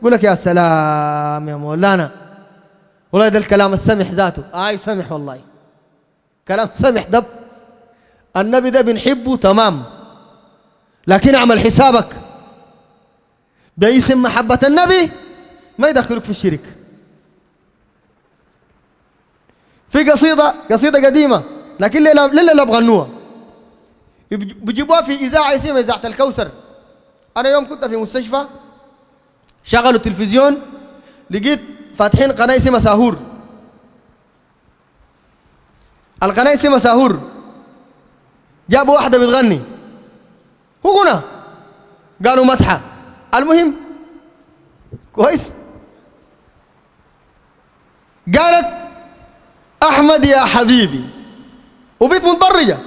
يقول لك يا سلام يا مولانا والله ده الكلام السمح ذاته اي سمح والله كلام سمح دب النبي ده بنحبه تمام لكن اعمل حسابك باسم محبة النبي ما يدخلك في الشرك في قصيدة قصيدة قديمة لكن ليلة ليلة بغنوها بيجيبوها في إذاعة اسمها إذاعة الكوثر أنا يوم كنت في مستشفى شغلوا التلفزيون لقيت فاتحين قناة اسمها ساهور القناة اسمها ساهور جابوا واحدة بتغني هو غنى قالوا مدحة المهم كويس قالت أحمد يا حبيبي وبيت متبرجة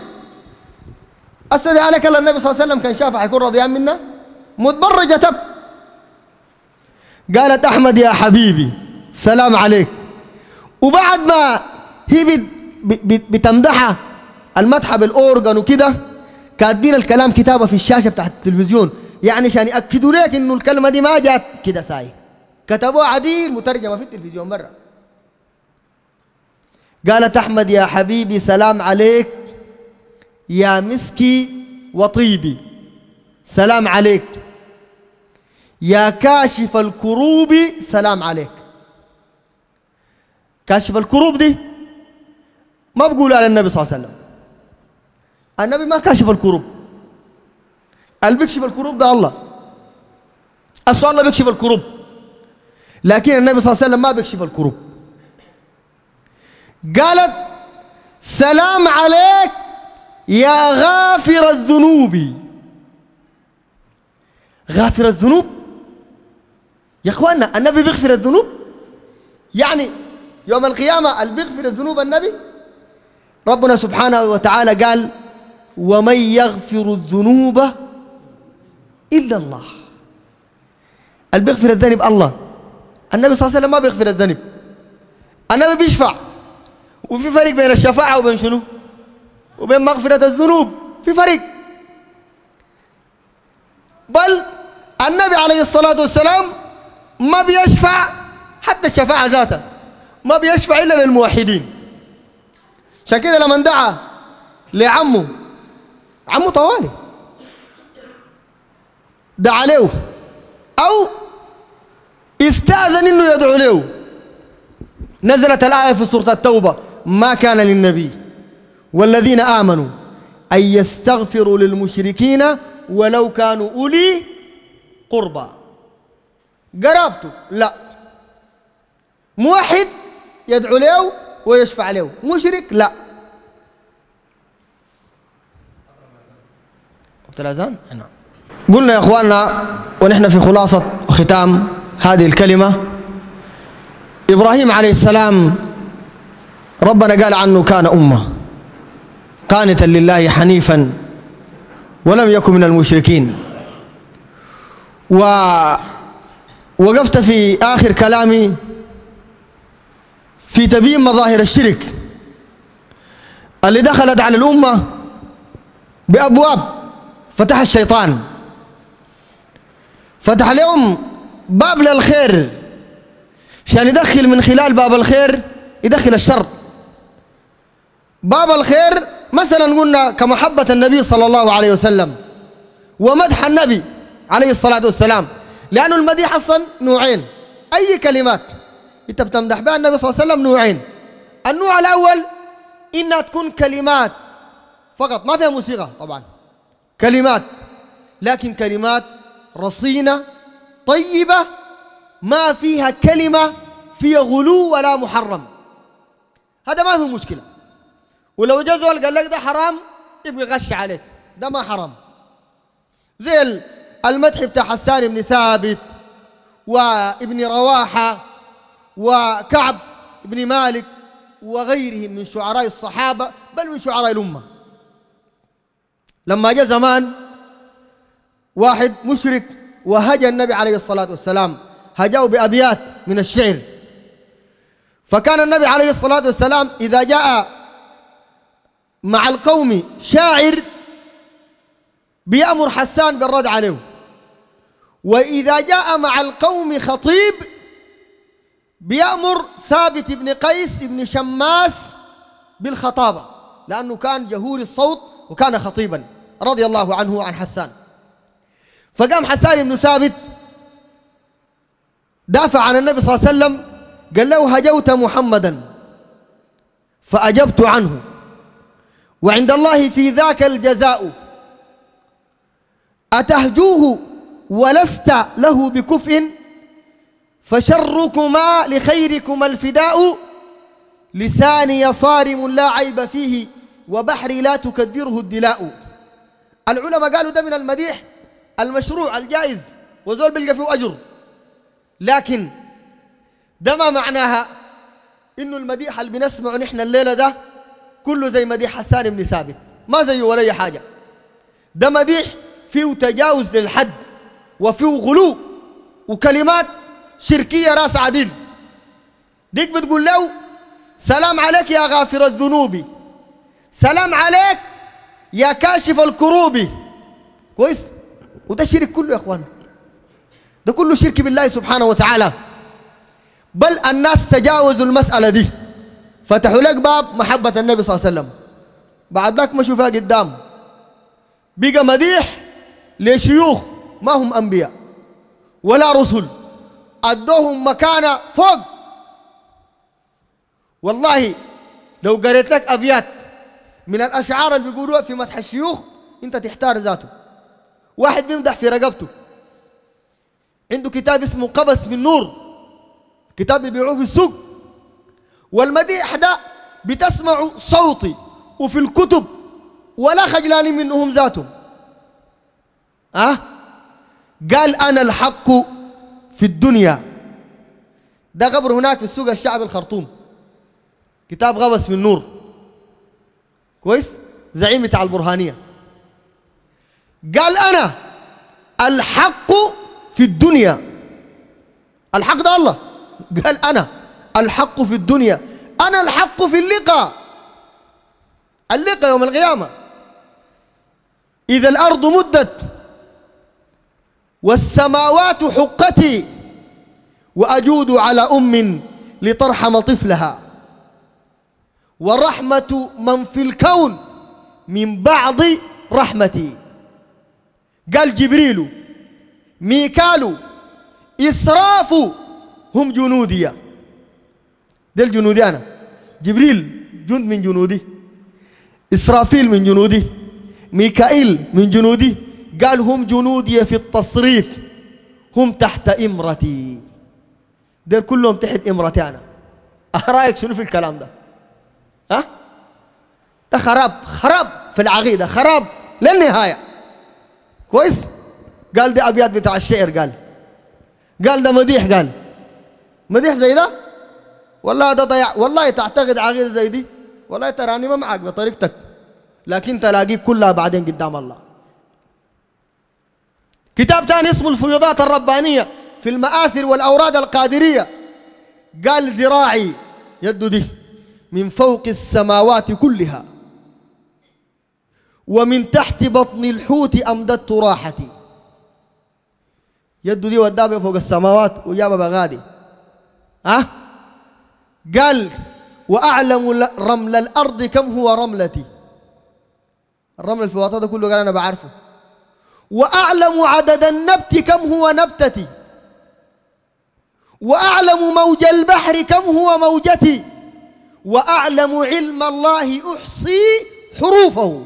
أستدعي على كلا النبي صلى الله عليه وسلم كان شافع يكون رضيان منا متبرجة تب قالت أحمد يا حبيبي سلام عليك وبعد ما هي بتمدحها المدحة بالأورجن وكده كاتبين الكلام كتابة في الشاشة بتاعت التلفزيون يعني عشان يأكدوا لك إنه الكلمة دي ما جات كده ساي كتبوها عادي مترجمة في التلفزيون برا قالت أحمد يا حبيبي سلام عليك يا مسكي وطيبي سلام عليك يا كاشف الكروب سلام عليك كاشف الكروب دي ما بقولها على النبي صلى الله عليه وسلم النبي ما كاشف الكروب اللي بيكشف الكروب ده الله اصل الله بيكشف الكروب لكن النبي صلى الله عليه وسلم ما بيكشف الكروب قالت سلام عليك يا غافر الذنوب غافر الذنوب يا اخواننا النبي بيغفر الذنوب يعني يوم القيامة اللي بيغفر الذنوب النبي ربنا سبحانه وتعالى قال ومن يغفر الذنوب إلا الله اللي بيغفر الذنب الله النبي صلى الله عليه وسلم ما بيغفر الذنب النبي بيشفع وفي فرق بين الشفاعة وبين شنو وبين مغفرة الذنوب في فرق بل النبي عليه الصلاة والسلام ما بيشفع حتى الشفاعة ذاتها ما بيشفع إلا للموحدين عشان كده لما دعا لعمه عمه طوالي دعا له أو استأذن إنه يدعو له نزلت الآية في سورة التوبة ما كان للنبي والذين آمنوا أن يستغفروا للمشركين ولو كانوا أولي قربى قرابته لا موحد يدعو له ويشفع له مشرك لا وقت الأذان نعم قلنا يا اخواننا ونحن في خلاصه وختام هذه الكلمه ابراهيم عليه السلام ربنا قال عنه كان امه قانتا لله حنيفا ولم يكن من المشركين ووقفت في اخر كلامي في تبيين مظاهر الشرك اللي دخلت على الأمة بأبواب فتح الشيطان فتح لهم باب للخير عشان يدخل من خلال باب الخير يدخل الشر باب الخير مثلا قلنا كمحبة النبي صلى الله عليه وسلم ومدح النبي عليه الصلاة والسلام لأن المديح أصلا نوعين أي كلمات انت بتمدح بها النبي صلى الله عليه وسلم نوعين النوع الاول انها تكون كلمات فقط ما فيها موسيقى طبعا كلمات لكن كلمات رصينه طيبه ما فيها كلمه فيها غلو ولا محرم هذا ما في مشكله ولو جزول قال لك ده حرام يبقى يغش عليك ده ما حرام زي المدح بتاع حسان بن ثابت وابن رواحه وكعب بن مالك وغيرهم من شعراء الصحابة بل من شعراء الأمة لما جاء زمان واحد مشرك وهجى النبي عليه الصلاة والسلام هجاه بأبيات من الشعر فكان النبي عليه الصلاة والسلام إذا جاء مع القوم شاعر بيأمر حسان بالرد عليه وإذا جاء مع القوم خطيب بيأمر ثابت بن قيس بن شماس بالخطابة لأنه كان جهور الصوت وكان خطيبا رضي الله عنه وعن حسان فقام حسان بن ثابت دافع عن النبي صلى الله عليه وسلم قال له هجوت محمدا فأجبت عنه وعند الله في ذاك الجزاء أتهجوه ولست له بكفء فشركما لخيركما الفداء لساني صارم لا عيب فيه وبحري لا تكدره الدلاء العلماء قالوا ده من المديح المشروع الجائز وزول بيلقى فيه أجر لكن ده ما معناها إنه المديح اللي بنسمعه نحن الليلة ده كله زي مديح حسان بن ثابت ما زيه ولا أي حاجة ده مديح فيه تجاوز للحد وفيه غلو وكلمات شركية راس عدل ديك بتقول له سلام عليك يا غافر الذنوب سلام عليك يا كاشف الكروب كويس وده شرك كله يا اخوان ده كله شرك بالله سبحانه وتعالى بل الناس تجاوزوا المسألة دي فتحوا لك باب محبة النبي صلى الله عليه وسلم بعد ذاك مشوا فيها قدام بقى مديح لشيوخ ما هم أنبياء ولا رسل ادوهم مكانه فوق والله لو قريت لك ابيات من الاشعار اللي بيقولوها في مدح الشيوخ انت تحتار ذاته واحد بيمدح في رقبته عنده كتاب اسمه قبس من نور كتاب بيبيعوه في السوق والمديح ده بتسمع صوتي وفي الكتب ولا خجلانين منهم ذاتهم أه؟ قال أنا الحق في الدنيا ده قبر هناك في السوق الشعبي الخرطوم كتاب غوث من نور كويس زعيم بتاع البرهانيه قال انا الحق في الدنيا الحق ده الله قال انا الحق في الدنيا انا الحق في اللقاء اللقاء يوم القيامه اذا الارض مدت والسماوات حقتي وأجود على أم لترحم طفلها ورحمة من في الكون من بعض رحمتي قال جبريل ميكال إسراف هم جنودي ده الجنودي أنا جبريل جند من جنودي إسرافيل من جنودي ميكائيل من جنودي قال هم جنودي في التصريف هم تحت إمرتي دير كلهم تحت إمرتي أنا أه، رأيك شنو في الكلام ده ها أه؟ ده خراب خراب في العقيدة خراب للنهاية كويس قال دي أبيات بتاع الشعر قال قال ده مديح قال مديح زي ده والله ده ضيع والله تعتقد عقيدة زي دي والله تراني ما معك بطريقتك لكن تلاقيك كلها بعدين قدام الله كتاب ثاني اسمه الفيوضات الربانية في المآثر والأوراد القادرية قال ذراعي يد دي من فوق السماوات كلها ومن تحت بطن الحوت أمددت راحتي يد دي وداها فوق السماوات وجابها بغادي ها أه؟ قال وأعلم رمل الأرض كم هو رملتي الرمل في الوطن ده كله قال أنا بعرفه وأعلم عدد النبت كم هو نبتتي وأعلم موج البحر كم هو موجتي وأعلم علم الله أحصي حروفه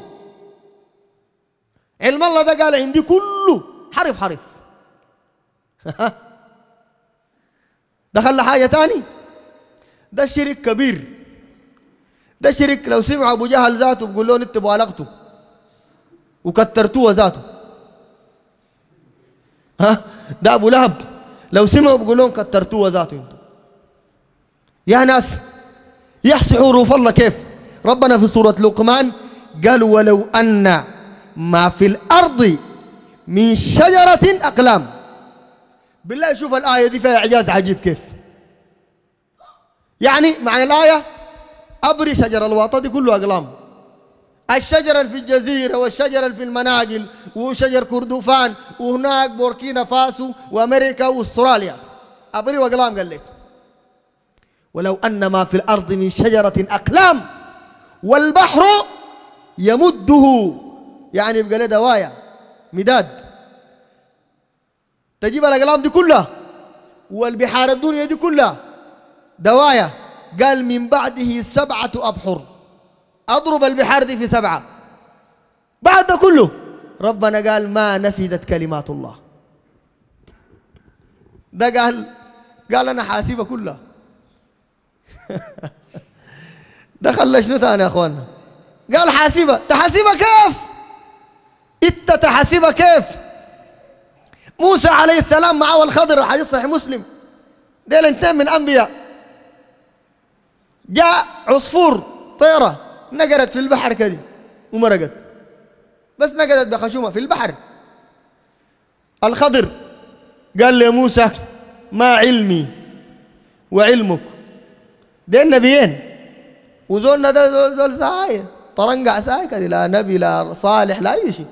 علم الله ده قال عندي كله حرف حرف دخل حاجة تاني ده شرك كبير ده شرك لو سمع أبو جهل ذاته بقول له أنت علاقته وكترتوه ذاته ها ده ابو لهب لو سمعوا بيقول لهم كترتوه ذاته انتم يا ناس يحصي حروف الله كيف ربنا في سوره لقمان قال ولو ان ما في الارض من شجره اقلام بالله شوف الايه دي فيها اعجاز عجيب كيف يعني معنى الايه ابري شجر الواطه دي كله اقلام الشجره في الجزيره والشجره في المناقل وشجر كردوفان وهناك بوركينا فاسو وامريكا واستراليا ابري وقلام قال لك ولو ان ما في الارض من شجره اقلام والبحر يمده يعني يبقى له دوايا مداد تجيب الاقلام دي كلها والبحار الدنيا دي كلها دوايا قال من بعده سبعه ابحر اضرب البحار دي في سبعه بعد ده كله ربنا قال ما نفدت كلمات الله ده قال قال انا حاسبه كلها دخل شنو ثاني يا اخوانا قال حاسبه تحاسبه كيف انت تحاسبه كيف موسى عليه السلام معه الخضر الحديث صحيح مسلم ديل اثنين من انبياء جاء عصفور طيره نقرت في البحر كده ومرقت بس نقدت بخشومة في البحر الخضر قال موسى ما علمي وعلمك دين نبيين إيه؟ وزولنا ده زول, زول ساي طرنقع ساي كده لا نبي لا صالح لا أي شيء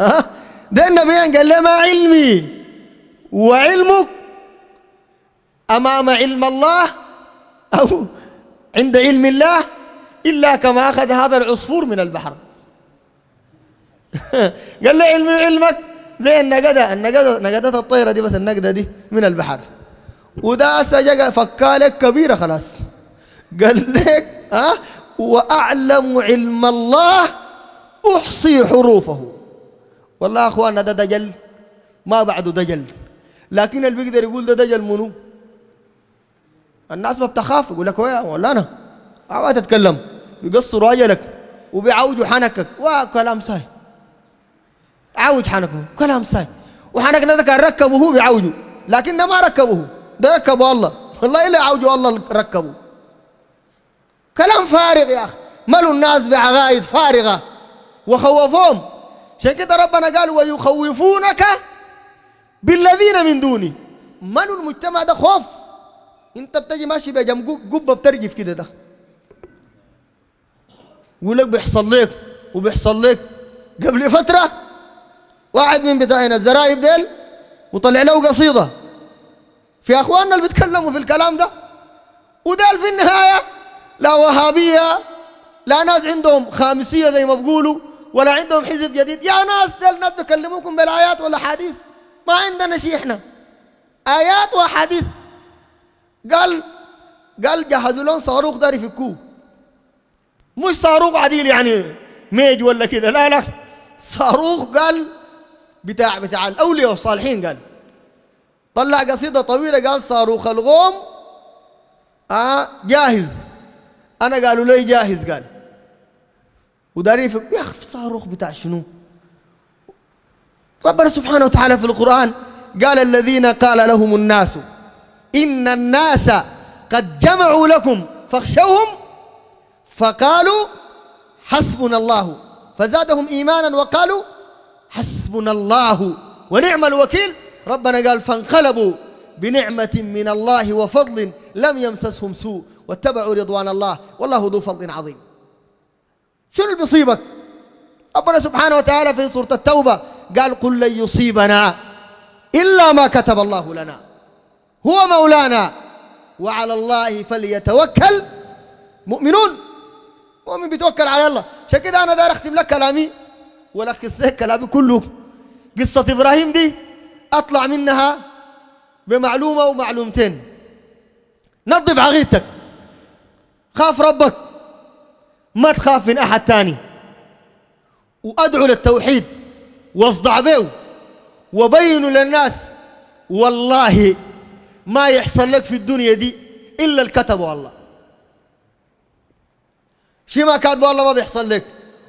أه؟ ده النبيين إيه؟ قال لي ما علمي وعلمك أمام علم الله أو عند علم الله إلا كما أخذ هذا العصفور من البحر قال لي علمي علمك زي النقدة النقدة نقدة الطيرة دي بس النقدة دي من البحر وده سجق فكالك كبيرة خلاص قال لك ها وأعلم علم الله أحصي حروفه والله أخوانا ده دجل ما بعده دجل لكن اللي بيقدر يقول ده دجل منو الناس ما بتخاف يقول لك ولا أنا أوعى تتكلم بيقصروا أجلك وبيعوجوا حنكك وكلام سهل عود حنكه كلام صحيح وحنكنا ده كان ركبوه يعودوا لكن ده ما ركبوه ده ركبوا الله والله إلا عودوا الله ركبوا كلام فارغ يا أخي ملوا الناس بعقائد فارغة وخوفهم عشان كده ربنا قال ويخوفونك بالذين من دوني ملوا المجتمع ده خوف انت بتجي ماشي بجنب قبه بترجف كده ده يقول لك بيحصل لك وبيحصل لك قبل فتره واحد من بتاعنا الزرايب ديل وطلع له قصيدة في أخواننا اللي بيتكلموا في الكلام ده وديل في النهاية لا وهابية لا ناس عندهم خامسية زي ما بقولوا ولا عندهم حزب جديد يا ناس ديل ناس بكلموكم بالآيات ولا حديث ما عندنا شيء احنا آيات وحديث قال قال جهزوا لهم صاروخ داري يفكوه مش صاروخ عديل يعني ميج ولا كده لا لا صاروخ قال بتاع بتاع الاولياء والصالحين قال طلع قصيده طويله قال صاروخ الغوم آه جاهز انا قالوا لي جاهز قال وداري يا اخي صاروخ بتاع شنو ربنا سبحانه وتعالى في القران قال الذين قال لهم الناس ان الناس قد جمعوا لكم فاخشوهم فقالوا حسبنا الله فزادهم ايمانا وقالوا حسبنا الله ونعم الوكيل ربنا قال فانقلبوا بنعمة من الله وفضل لم يمسسهم سوء واتبعوا رضوان الله والله ذو فضل عظيم شنو اللي بيصيبك ربنا سبحانه وتعالى في سورة التوبة قال قل لن يصيبنا إلا ما كتب الله لنا هو مولانا وعلى الله فليتوكل مؤمنون مؤمن بيتوكل على الله عشان كده أنا داير أختم لك كلامي ولخص لك كلامي كله قصة إبراهيم دي أطلع منها بمعلومة ومعلومتين نظف عقيدتك خاف ربك ما تخاف من أحد تاني وأدعو للتوحيد واصدع به وبينوا للناس والله ما يحصل لك في الدنيا دي إلا الكتب والله شي ما كاتبه والله ما بيحصل لك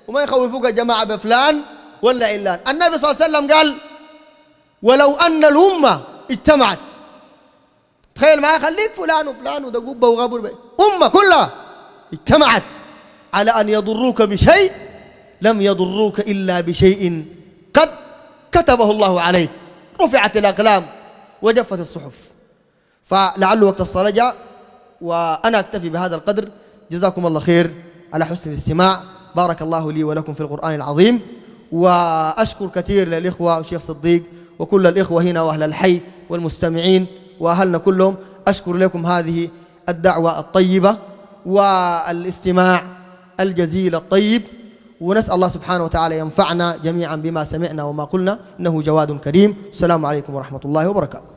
وما يخوفوك يا جماعة بفلان ولا علان النبي صلى الله عليه وسلم قال ولو أن الأمة اجتمعت تخيل معايا خليك فلان وفلان وده قبة وغبر أمة كلها اجتمعت على أن يضروك بشيء لم يضروك إلا بشيء قد كتبه الله عليك رفعت الأقلام وجفت الصحف فلعل وقت الصلاة جاء وأنا أكتفي بهذا القدر جزاكم الله خير على حسن الاستماع بارك الله لي ولكم في القرآن العظيم وأشكر كثير للإخوة وشيخ صديق وكل الإخوة هنا وأهل الحي والمستمعين وأهلنا كلهم أشكر لكم هذه الدعوة الطيبة والاستماع الجزيل الطيب ونسأل الله سبحانه وتعالى ينفعنا جميعا بما سمعنا وما قلنا إنه جواد كريم السلام عليكم ورحمة الله وبركاته